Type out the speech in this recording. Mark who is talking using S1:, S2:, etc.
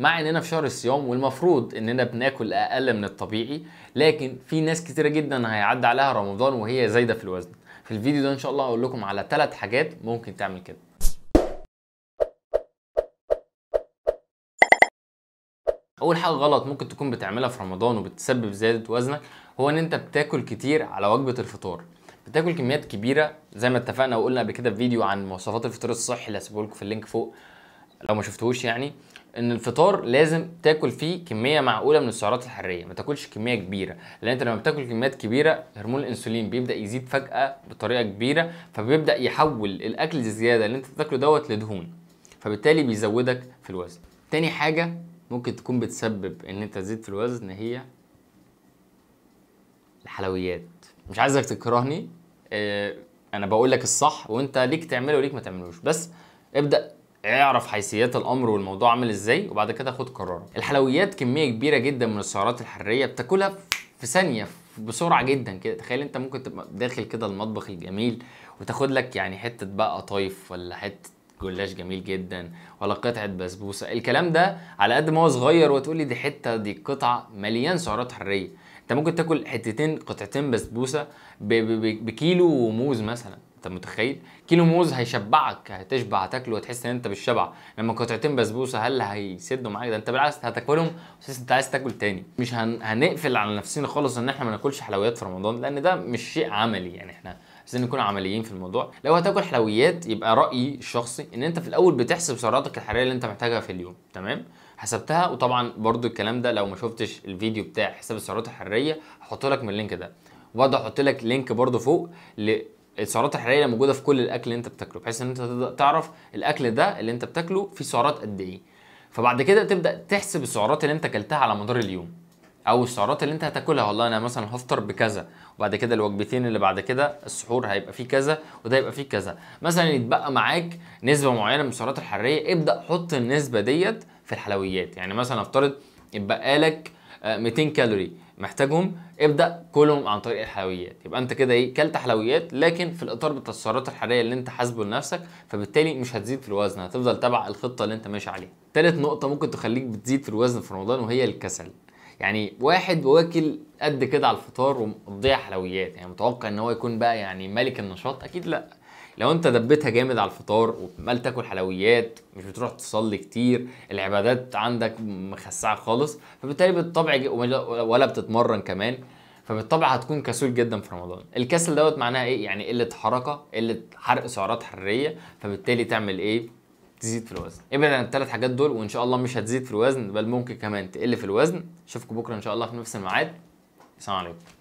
S1: مع اننا في شهر الصيام والمفروض اننا بناكل اقل من الطبيعي لكن في ناس كتيره جدا هيعدي عليها رمضان وهي زايده في الوزن في الفيديو ده ان شاء الله هقول لكم على ثلاث حاجات ممكن تعمل كده اول حاجه غلط ممكن تكون بتعملها في رمضان وبتسبب زياده وزنك هو ان انت بتاكل كتير على وجبه الفطار بتاكل كميات كبيره زي ما اتفقنا وقلنا قبل كده في فيديو عن مواصفات الفطار الصحي اللي هسيبه لكم في اللينك فوق لو ما شفتهوش يعني ان الفطار لازم تاكل فيه كميه معقوله من السعرات الحراريه ما تاكلش كميه كبيره لان انت لما بتاكل كميات كبيره هرمون الانسولين بيبدا يزيد فجاه بطريقه كبيره فبيبدا يحول الاكل الزياده اللي انت بتاكله دوت لدهون فبالتالي بيزودك في الوزن تاني حاجه ممكن تكون بتسبب ان انت تزيد في الوزن هي الحلويات مش عايزك تكرهني اه انا بقول لك الصح وانت ليك تعمله وليك ما تعملوش بس ابدا اعرف حيثيات الامر والموضوع عامل ازاي وبعد كده خد قرارك الحلويات كميه كبيره جدا من السعرات الحراريه بتاكلها في ثانيه بسرعه جدا كده تخيل انت ممكن تبقى داخل كده المطبخ الجميل وتاخد لك يعني حته بقى طايف ولا حته جلاش جميل جدا ولا قطعه بسبوسه الكلام ده على قد ما هو صغير وتقول لي دي حته دي قطعه مليان سعرات حراريه انت ممكن تاكل حتتين قطعتين بسبوسه بكيلو وموز مثلا انت متخيل كيلو موز هيشبعك هتشبع هتاكله وتحس ان انت بالشبع لما قطعتين بسبوسه هل هيسدوا معاك ده انت بالعكس هتاكلهم وتحس انت عايز تاكل تاني مش هن... هنقفل على نفسنا خالص ان احنا ما ناكلش حلويات في رمضان لان ده مش شيء عملي يعني احنا عايزين نكون عمليين في الموضوع لو هتاكل حلويات يبقى رايي الشخصي ان انت في الاول بتحسب سعراتك الحراريه اللي انت محتاجها في اليوم تمام حسبتها وطبعا برضو الكلام ده لو ما شفتش الفيديو بتاع حساب السعرات الحراريه هحط لك من اللينك ده وبرضه احط لك لينك برضه فوق السعرات الحراريه موجوده في كل الاكل اللي انت بتاكله بحيث ان انت تعرف الاكل ده اللي انت بتاكله فيه سعرات قد ايه فبعد كده تبدا تحسب السعرات اللي انت اكلتها على مدار اليوم او السعرات اللي انت هتاكلها والله انا مثلا هفطر بكذا وبعد كده الوجبتين اللي بعد كده السحور هيبقى فيه كذا وده هيبقى فيه كذا مثلا يتبقى معاك نسبه معينه من السعرات الحراريه ابدا حط النسبه ديت في الحلويات يعني مثلا افترض اتبقى لك 200 آه، كالوري محتاجهم ابدا كلهم عن طريق الحلويات يبقى انت كده ايه كلت حلويات لكن في الاطار بتاع السعرات الحراريه اللي انت حاسبه لنفسك فبالتالي مش هتزيد في الوزن هتفضل تبع الخطه اللي انت ماشي عليها تالت نقطه ممكن تخليك بتزيد في الوزن في رمضان وهي الكسل يعني واحد واكل قد كده على الفطار ومضيع حلويات يعني متوقع ان هو يكون بقى يعني ملك النشاط اكيد لا لو انت دبيتها جامد على الفطار وعمال تاكل حلويات مش بتروح تصلي كتير العبادات عندك مخسعه خالص فبالتالي بالطبع ولا بتتمرن كمان فبالطبع هتكون كسول جدا في رمضان الكسل دوت معناها ايه يعني قله حركه قله حرق سعرات حراريه فبالتالي تعمل ايه تزيد في الوزن ابعد عن الثلاث حاجات دول وان شاء الله مش هتزيد في الوزن بل ممكن كمان تقل في الوزن اشوفكم بكره ان شاء الله في نفس الميعاد السلام عليكم